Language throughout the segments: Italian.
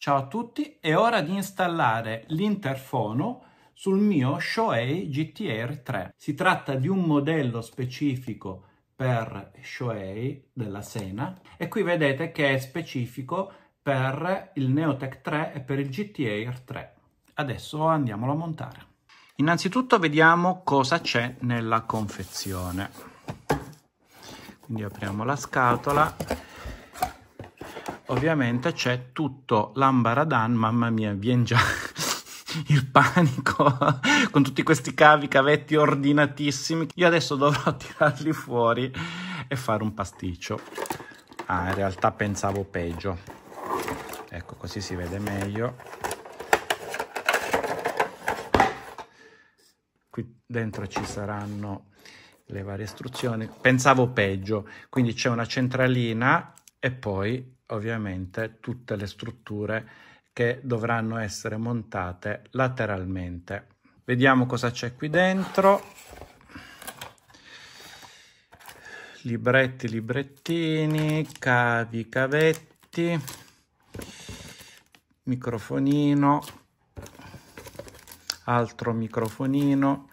Ciao a tutti, è ora di installare l'interfono sul mio Shoei GTR 3. Si tratta di un modello specifico per Shoei della Sena e qui vedete che è specifico per il Neotech 3 e per il GTR 3. Adesso andiamolo a montare. Innanzitutto vediamo cosa c'è nella confezione. Quindi apriamo la scatola ovviamente c'è tutto l'ambaradan, mamma mia, viene già il panico con tutti questi cavi, cavetti ordinatissimi. Io adesso dovrò tirarli fuori e fare un pasticcio. Ah, in realtà pensavo peggio. Ecco, così si vede meglio. Qui dentro ci saranno le varie istruzioni. Pensavo peggio, quindi c'è una centralina e poi ovviamente tutte le strutture che dovranno essere montate lateralmente. Vediamo cosa c'è qui dentro. Libretti, librettini, cavi, cavetti, microfonino, altro microfonino,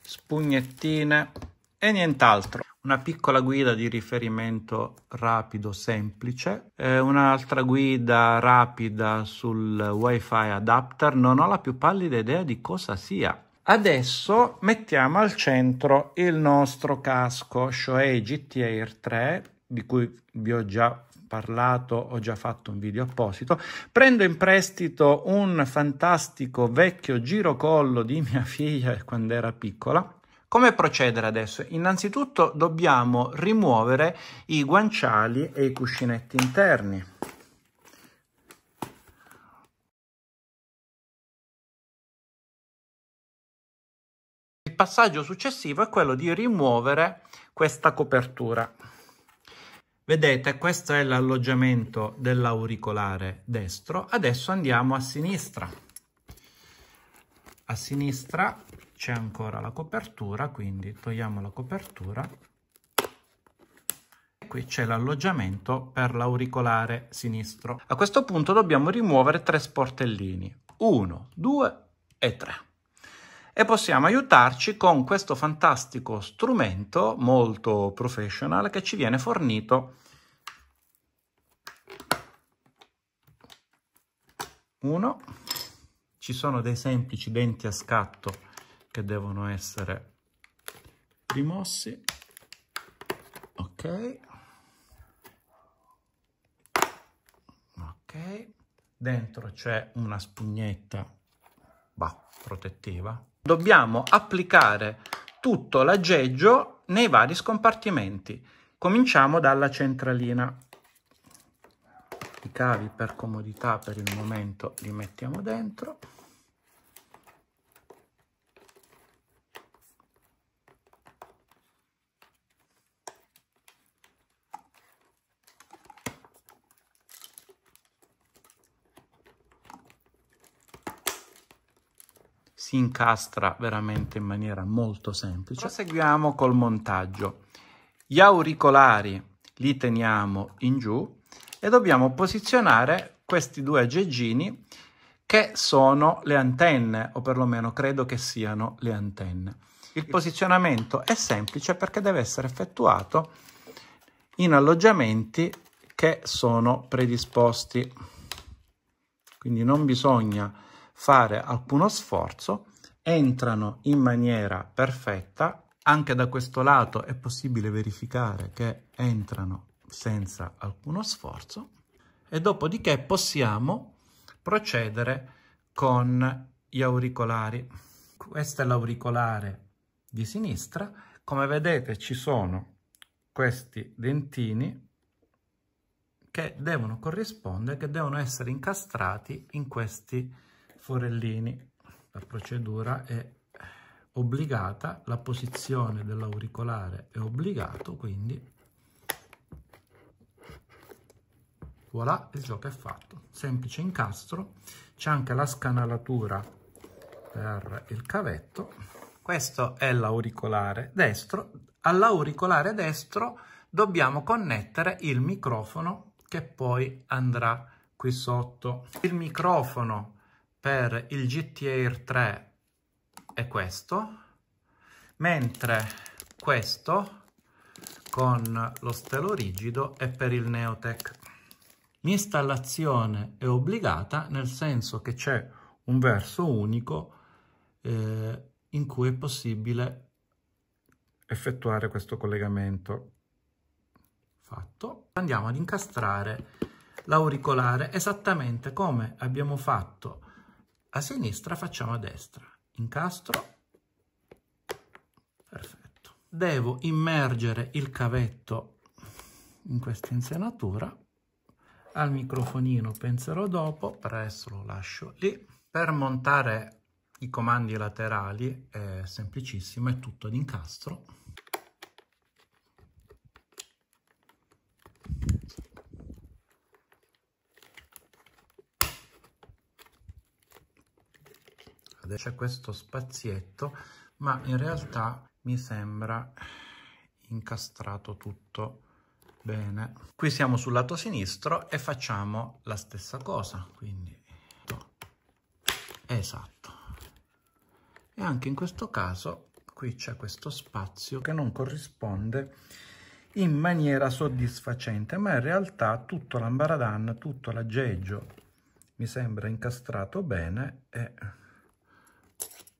spugnettine e nient'altro una piccola guida di riferimento rapido semplice, eh, un'altra guida rapida sul wifi adapter, non ho la più pallida idea di cosa sia. Adesso mettiamo al centro il nostro casco, cioè gt Air 3, di cui vi ho già parlato, ho già fatto un video apposito. Prendo in prestito un fantastico vecchio girocollo di mia figlia quando era piccola come procedere adesso? Innanzitutto dobbiamo rimuovere i guanciali e i cuscinetti interni. Il passaggio successivo è quello di rimuovere questa copertura. Vedete, questo è l'alloggiamento dell'auricolare destro. Adesso andiamo a sinistra. A sinistra c'è ancora la copertura quindi togliamo la copertura qui c'è l'alloggiamento per l'auricolare sinistro a questo punto dobbiamo rimuovere tre sportellini Uno, due e tre. e possiamo aiutarci con questo fantastico strumento molto professional che ci viene fornito uno ci sono dei semplici denti a scatto che devono essere rimossi. Ok. Ok. Dentro c'è una spugnetta bah, protettiva. Dobbiamo applicare tutto l'aggeggio nei vari scompartimenti. Cominciamo dalla centralina. I cavi per comodità per il momento li mettiamo dentro. si incastra veramente in maniera molto semplice. Proseguiamo col montaggio. Gli auricolari li teniamo in giù e dobbiamo posizionare questi due aggeggini che sono le antenne, o perlomeno credo che siano le antenne. Il posizionamento è semplice perché deve essere effettuato in alloggiamenti che sono predisposti. Quindi non bisogna fare alcuno sforzo, entrano in maniera perfetta. Anche da questo lato è possibile verificare che entrano senza alcuno sforzo e dopodiché possiamo procedere con gli auricolari. Questo è l'auricolare di sinistra. Come vedete ci sono questi dentini che devono corrispondere, che devono essere incastrati in questi forellini. La procedura è obbligata, la posizione dell'auricolare è obbligato, quindi voilà, il gioco è fatto. Semplice incastro, c'è anche la scanalatura per il cavetto. Questo è l'auricolare destro. All'auricolare destro dobbiamo connettere il microfono che poi andrà qui sotto. Il microfono per il GTA 3 è questo, mentre questo con lo stelo rigido è per il Neotech. L'installazione è obbligata nel senso che c'è un verso unico eh, in cui è possibile effettuare questo collegamento. Fatto. Andiamo ad incastrare l'auricolare esattamente come abbiamo fatto a sinistra facciamo a destra, incastro, perfetto. Devo immergere il cavetto in questa insenatura, al microfonino penserò dopo, presto lo lascio lì. Per montare i comandi laterali è semplicissimo, è tutto d'incastro. verde c'è questo spazietto ma in realtà mi sembra incastrato tutto bene qui siamo sul lato sinistro e facciamo la stessa cosa quindi esatto e anche in questo caso qui c'è questo spazio che non corrisponde in maniera soddisfacente ma in realtà tutto l'ambaradan tutto l'aggeggio mi sembra incastrato bene e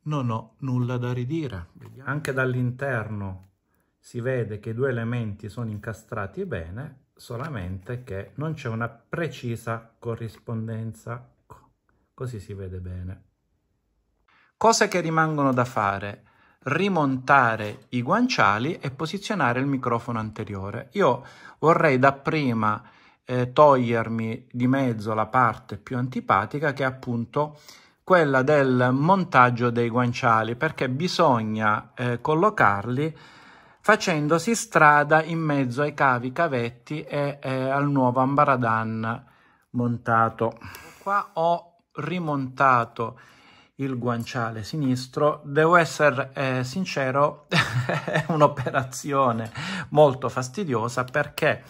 non ho nulla da ridire. Anche dall'interno si vede che i due elementi sono incastrati bene, solamente che non c'è una precisa corrispondenza. Così si vede bene. Cose che rimangono da fare rimontare i guanciali e posizionare il microfono anteriore. Io vorrei dapprima eh, togliermi di mezzo la parte più antipatica che è appunto quella del montaggio dei guanciali perché bisogna eh, collocarli facendosi strada in mezzo ai cavi cavetti e eh, al nuovo ambaradan montato. Qua ho rimontato il guanciale sinistro, devo essere eh, sincero, è un'operazione molto fastidiosa perché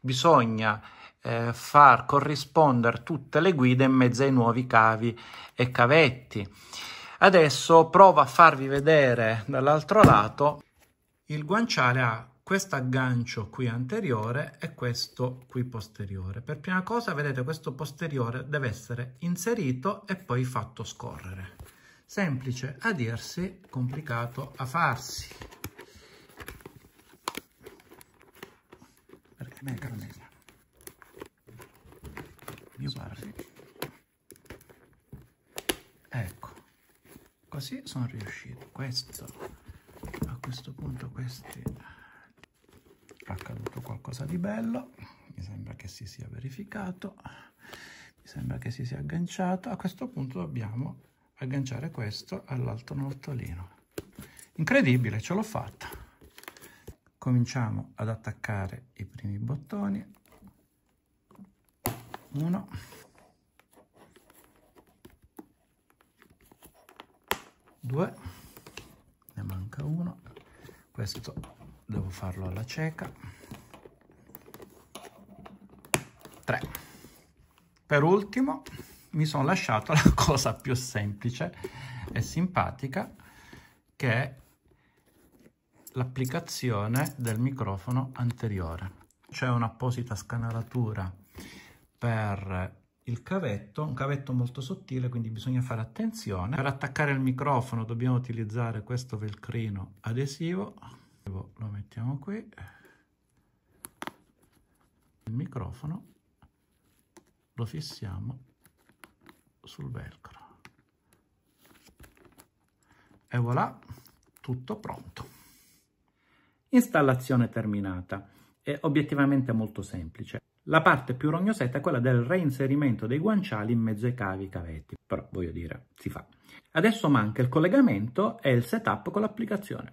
bisogna eh, far corrispondere tutte le guide in mezzo ai nuovi cavi e cavetti. Adesso provo a farvi vedere dall'altro lato. Il guanciale ha questo aggancio qui anteriore e questo qui posteriore. Per prima cosa, vedete, questo posteriore deve essere inserito e poi fatto scorrere. Semplice a dirsi, complicato a farsi. Perché meglio, meglio più barre ecco così sono riuscito questo a questo punto questi è accaduto qualcosa di bello mi sembra che si sia verificato mi sembra che si sia agganciato a questo punto dobbiamo agganciare questo all'altro nottolino incredibile ce l'ho fatta cominciamo ad attaccare i primi bottoni uno due ne manca uno questo devo farlo alla cieca 3 per ultimo mi sono lasciato la cosa più semplice e simpatica che è l'applicazione del microfono anteriore c'è un'apposita scanalatura per il cavetto, un cavetto molto sottile, quindi bisogna fare attenzione. Per attaccare il microfono dobbiamo utilizzare questo velcrino adesivo, lo mettiamo qui, il microfono, lo fissiamo sul velcro. E voilà, tutto pronto. Installazione terminata. È obiettivamente molto semplice. La parte più rognosetta è quella del reinserimento dei guanciali in mezzo ai cavi cavetti, però voglio dire, si fa. Adesso manca il collegamento e il setup con l'applicazione.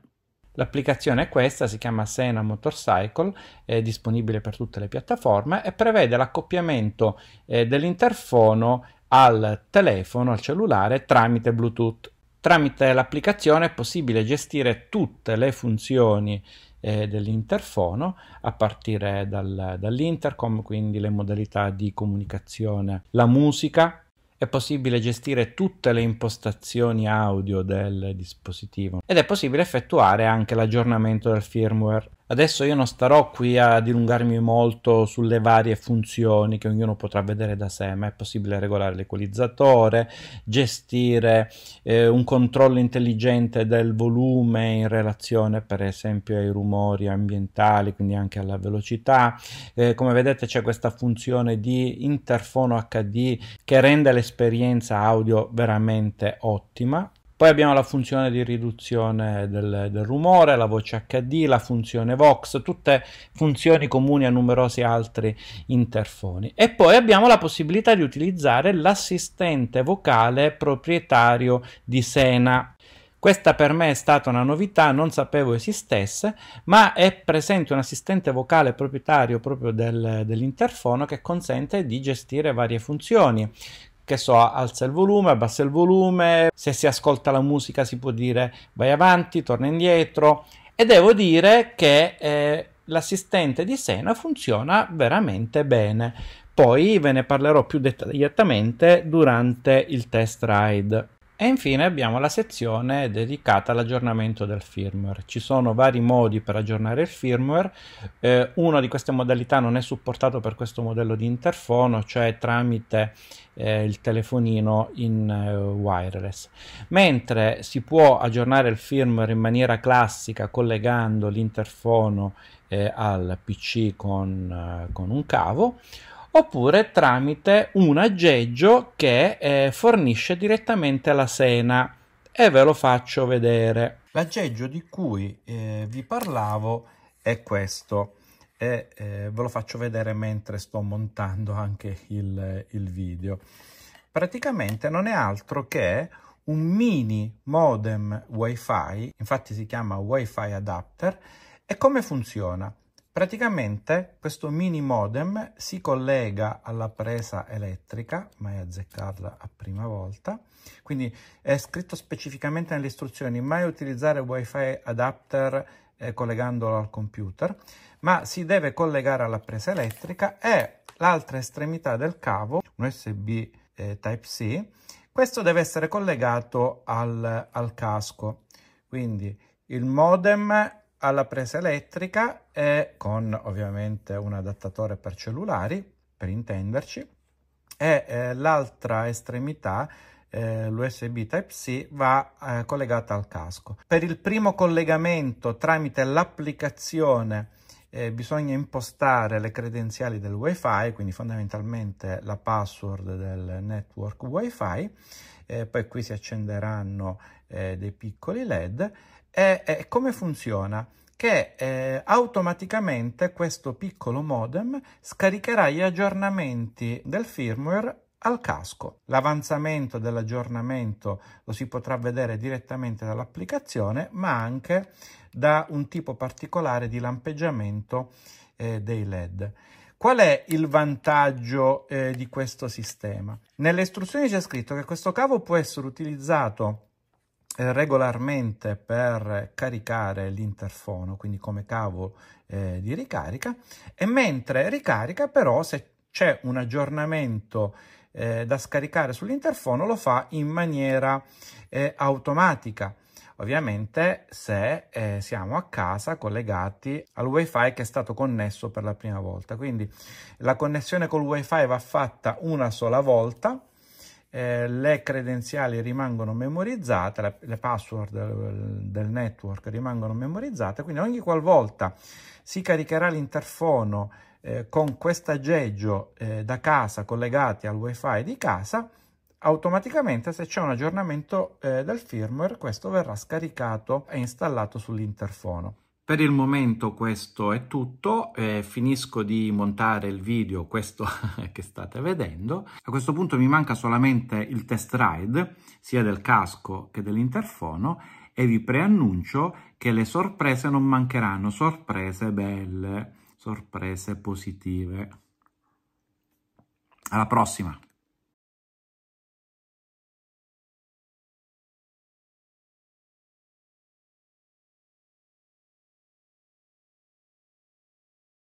L'applicazione è questa, si chiama Sena Motorcycle, è disponibile per tutte le piattaforme e prevede l'accoppiamento eh, dell'interfono al telefono, al cellulare tramite Bluetooth. Tramite l'applicazione è possibile gestire tutte le funzioni eh, dell'interfono a partire dal, dall'intercom, quindi le modalità di comunicazione, la musica. È possibile gestire tutte le impostazioni audio del dispositivo ed è possibile effettuare anche l'aggiornamento del firmware Adesso io non starò qui a dilungarmi molto sulle varie funzioni che ognuno potrà vedere da sé, ma è possibile regolare l'equalizzatore, gestire eh, un controllo intelligente del volume in relazione per esempio ai rumori ambientali, quindi anche alla velocità. Eh, come vedete c'è questa funzione di interfono HD che rende l'esperienza audio veramente ottima poi abbiamo la funzione di riduzione del, del, rumore, la voce HD, la funzione Vox, tutte funzioni comuni a numerosi altri interfoni. E poi abbiamo la possibilità di utilizzare l'assistente vocale proprietario di Sena. Questa per me è stata una novità, non sapevo esistesse, ma è presente un assistente vocale proprietario proprio del, dell'interfono che consente di gestire varie funzioni, che so, alza il volume, abbassa il volume, se si ascolta la musica si può dire vai avanti, torna indietro e devo dire che eh, l'assistente di Sena funziona veramente bene. Poi ve ne parlerò più dettagliatamente durante il test ride. E infine abbiamo la sezione dedicata all'aggiornamento del firmware. Ci sono vari modi per aggiornare il firmware, eh, una di queste modalità non è supportato per questo modello di interfono, cioè tramite eh, il telefonino in eh, wireless. Mentre si può aggiornare il firmware in maniera classica collegando l'interfono eh, al PC con, eh, con un cavo, oppure tramite un aggeggio che eh, fornisce direttamente la sena e ve lo faccio vedere. L'aggeggio di cui eh, vi parlavo è questo e eh, ve lo faccio vedere mentre sto montando anche il, il video. Praticamente non è altro che un mini modem Wi-Fi, infatti si chiama Wi-Fi adapter e come funziona? Praticamente questo mini modem si collega alla presa elettrica, mai azzeccarla a prima volta, quindi è scritto specificamente nelle istruzioni mai utilizzare wifi adapter eh, collegandolo al computer, ma si deve collegare alla presa elettrica e l'altra estremità del cavo, un USB eh, Type-C, questo deve essere collegato al, al casco. Quindi il modem alla presa elettrica e con ovviamente un adattatore per cellulari, per intenderci, e eh, l'altra estremità eh, l'USB Type-C va eh, collegata al casco. Per il primo collegamento tramite l'applicazione eh, bisogna impostare le credenziali del Wi-Fi, quindi fondamentalmente la password del network Wi-Fi eh, poi qui si accenderanno eh, dei piccoli led. E, e come funziona? Che eh, automaticamente questo piccolo modem scaricherà gli aggiornamenti del firmware al casco. L'avanzamento dell'aggiornamento lo si potrà vedere direttamente dall'applicazione, ma anche da un tipo particolare di lampeggiamento eh, dei LED. Qual è il vantaggio eh, di questo sistema? Nelle istruzioni c'è scritto che questo cavo può essere utilizzato eh, regolarmente per caricare l'interfono, quindi come cavo eh, di ricarica, e mentre ricarica però se c'è un aggiornamento eh, da scaricare sull'interfono lo fa in maniera eh, automatica ovviamente se eh, siamo a casa collegati al wifi che è stato connesso per la prima volta. Quindi la connessione col wifi va fatta una sola volta, eh, le credenziali rimangono memorizzate, le, le password del, del, network rimangono memorizzate, quindi ogni qualvolta si caricherà l'interfono eh, con questo aggeggio eh, da casa collegati al wifi di casa, automaticamente se c'è un aggiornamento eh, del firmware questo verrà scaricato e installato sull'interfono. Per il momento questo è tutto, eh, finisco di montare il video, questo che state vedendo. A questo punto mi manca solamente il test ride, sia del casco che dell'interfono, e vi preannuncio che le sorprese non mancheranno, sorprese belle, sorprese positive. Alla prossima!